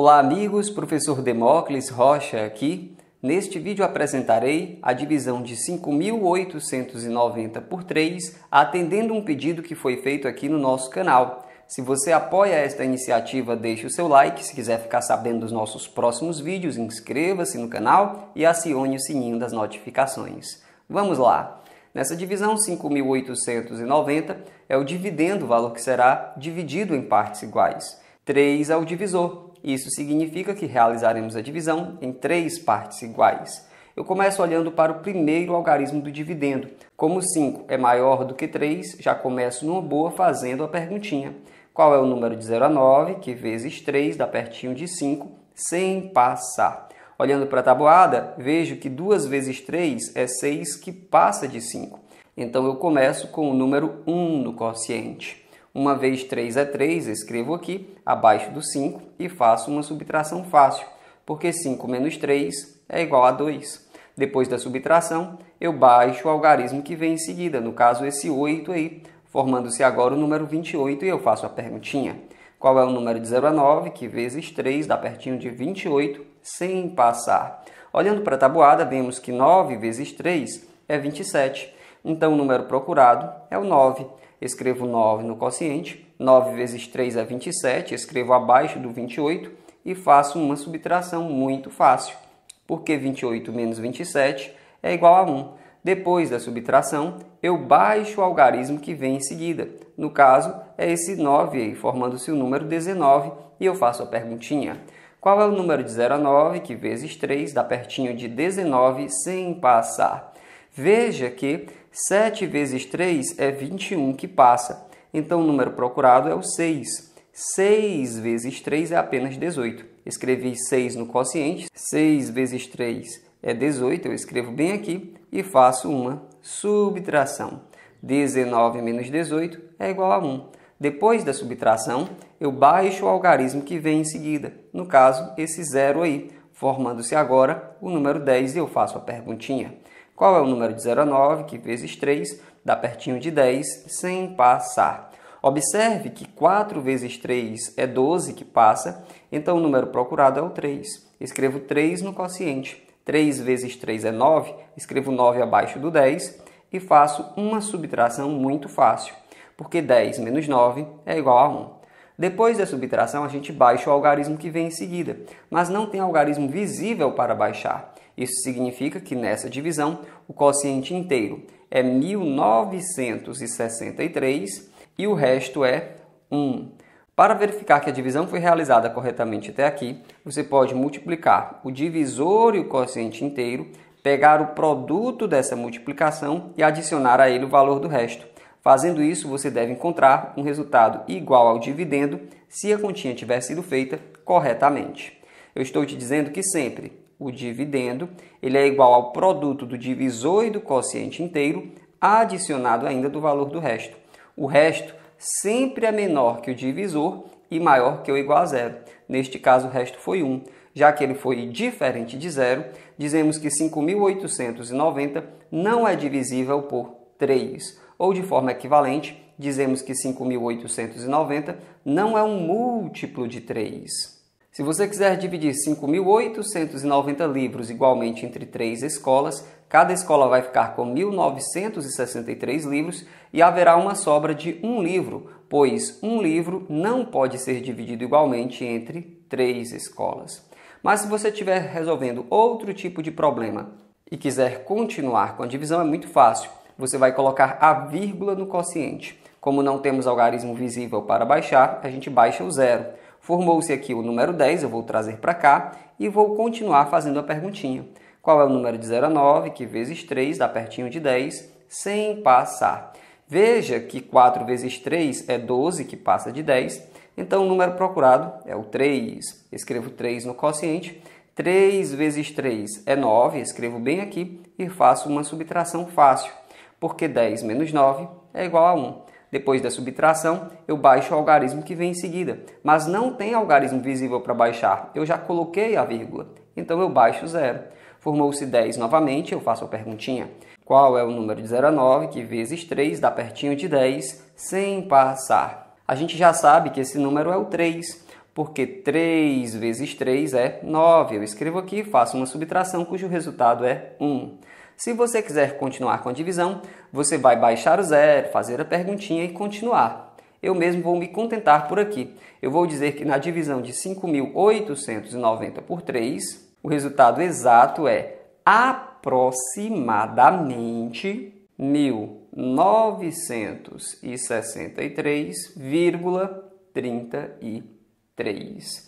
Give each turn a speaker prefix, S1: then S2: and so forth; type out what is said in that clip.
S1: Olá, amigos, professor Demócles Rocha aqui. Neste vídeo apresentarei a divisão de 5.890 por 3, atendendo um pedido que foi feito aqui no nosso canal. Se você apoia esta iniciativa, deixe o seu like. Se quiser ficar sabendo dos nossos próximos vídeos, inscreva-se no canal e acione o sininho das notificações. Vamos lá! Nessa divisão, 5.890 é o dividendo, o valor que será dividido em partes iguais. 3 é o divisor, isso significa que realizaremos a divisão em três partes iguais. Eu começo olhando para o primeiro algarismo do dividendo. Como 5 é maior do que 3, já começo numa boa fazendo a perguntinha. Qual é o número de 0 a 9, que vezes 3 dá pertinho de 5, sem passar? Olhando para a tabuada, vejo que 2 vezes 3 é 6 que passa de 5. Então eu começo com o número 1 no quociente. Uma vez 3 é 3, escrevo aqui abaixo do 5 e faço uma subtração fácil, porque 5 menos 3 é igual a 2. Depois da subtração, eu baixo o algarismo que vem em seguida, no caso esse 8 aí, formando-se agora o número 28 e eu faço a perguntinha. Qual é o número de 0 a 9, que vezes 3 dá pertinho de 28, sem passar? Olhando para a tabuada, vemos que 9 vezes 3 é 27. Então, o número procurado é o 9 escrevo 9 no quociente, 9 vezes 3 é 27, escrevo abaixo do 28 e faço uma subtração muito fácil, porque 28 menos 27 é igual a 1. Depois da subtração, eu baixo o algarismo que vem em seguida. No caso, é esse 9 aí, formando-se o número 19, e eu faço a perguntinha. Qual é o número de 0 a 9, que vezes 3 dá pertinho de 19 sem passar? Veja que 7 vezes 3 é 21 que passa. Então, o número procurado é o 6. 6 vezes 3 é apenas 18. Escrevi 6 no quociente. 6 vezes 3 é 18. Eu escrevo bem aqui e faço uma subtração. 19 menos 18 é igual a 1. Depois da subtração, eu baixo o algarismo que vem em seguida. No caso, esse zero aí, formando-se agora o número 10 e eu faço a perguntinha. Qual é o número de 0 a 9, que vezes 3 dá pertinho de 10, sem passar? Observe que 4 vezes 3 é 12, que passa, então o número procurado é o 3. Escrevo 3 no quociente. 3 vezes 3 é 9, escrevo 9 abaixo do 10 e faço uma subtração muito fácil, porque 10 menos 9 é igual a 1. Depois da subtração, a gente baixa o algarismo que vem em seguida, mas não tem algarismo visível para baixar. Isso significa que nessa divisão o quociente inteiro é 1963 e o resto é 1. Para verificar que a divisão foi realizada corretamente até aqui, você pode multiplicar o divisor e o quociente inteiro, pegar o produto dessa multiplicação e adicionar a ele o valor do resto. Fazendo isso, você deve encontrar um resultado igual ao dividendo se a continha tiver sido feita corretamente. Eu estou te dizendo que sempre o dividendo, ele é igual ao produto do divisor e do quociente inteiro, adicionado ainda do valor do resto. O resto sempre é menor que o divisor e maior que ou igual a zero. Neste caso, o resto foi 1. Já que ele foi diferente de zero, dizemos que 5.890 não é divisível por 3. Ou de forma equivalente, dizemos que 5.890 não é um múltiplo de 3. Se você quiser dividir 5.890 livros igualmente entre três escolas, cada escola vai ficar com 1.963 livros e haverá uma sobra de um livro, pois um livro não pode ser dividido igualmente entre três escolas. Mas se você estiver resolvendo outro tipo de problema e quiser continuar com a divisão, é muito fácil. Você vai colocar a vírgula no quociente. Como não temos algarismo visível para baixar, a gente baixa o zero. Formou-se aqui o número 10, eu vou trazer para cá e vou continuar fazendo a perguntinha. Qual é o número de 0 a 9, que vezes 3 dá pertinho de 10, sem passar? Veja que 4 vezes 3 é 12, que passa de 10. Então, o número procurado é o 3. Escrevo 3 no quociente. 3 vezes 3 é 9, escrevo bem aqui e faço uma subtração fácil, porque 10 menos 9 é igual a 1. Depois da subtração, eu baixo o algarismo que vem em seguida, mas não tem algarismo visível para baixar, eu já coloquei a vírgula, então eu baixo zero. Formou-se 10 novamente, eu faço a perguntinha. Qual é o número de 0 a 9 que vezes 3 dá pertinho de 10 sem passar? A gente já sabe que esse número é o 3, porque 3 vezes 3 é 9. Eu escrevo aqui, faço uma subtração cujo resultado é 1. Se você quiser continuar com a divisão, você vai baixar o zero, fazer a perguntinha e continuar. Eu mesmo vou me contentar por aqui. Eu vou dizer que na divisão de 5.890 por 3, o resultado exato é aproximadamente 1963,33.